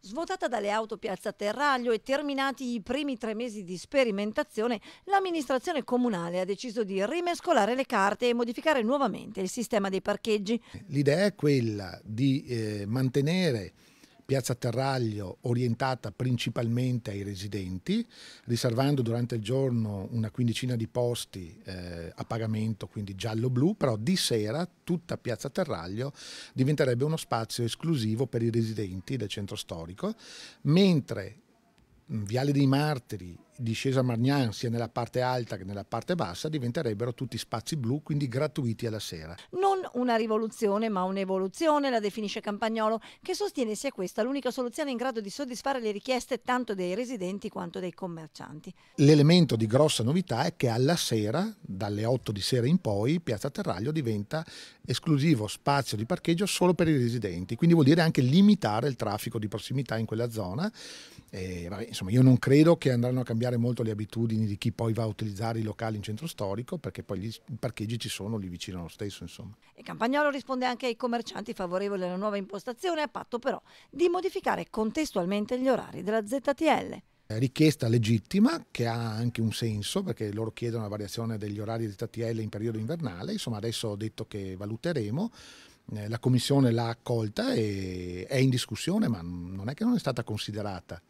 Svuotata dalle auto Piazza Terraglio e terminati i primi tre mesi di sperimentazione, l'amministrazione comunale ha deciso di rimescolare le carte e modificare nuovamente il sistema dei parcheggi. L'idea è quella di eh, mantenere Piazza Terraglio orientata principalmente ai residenti, riservando durante il giorno una quindicina di posti eh, a pagamento, quindi giallo-blu, però di sera tutta Piazza Terraglio diventerebbe uno spazio esclusivo per i residenti del centro storico, mentre Viale dei Martiri discesa Margnan sia nella parte alta che nella parte bassa diventerebbero tutti spazi blu, quindi gratuiti alla sera. Non una rivoluzione, ma un'evoluzione, la definisce Campagnolo, che sostiene sia questa l'unica soluzione in grado di soddisfare le richieste tanto dei residenti quanto dei commercianti. L'elemento di grossa novità è che alla sera, dalle 8 di sera in poi, Piazza Terraglio diventa esclusivo spazio di parcheggio solo per i residenti, quindi vuol dire anche limitare il traffico di prossimità in quella zona. E, eh, vabbè, insomma, io non credo che andranno a cambiare cambiare molto le abitudini di chi poi va a utilizzare i locali in centro storico, perché poi gli, i parcheggi ci sono lì vicino allo stesso. Insomma. E Campagnolo risponde anche ai commercianti favorevoli alla nuova impostazione, a patto però di modificare contestualmente gli orari della ZTL richiesta legittima che ha anche un senso perché loro chiedono la variazione degli orari di TTL in periodo invernale, insomma adesso ho detto che valuteremo, eh, la commissione l'ha accolta e è in discussione ma non è che non è stata considerata.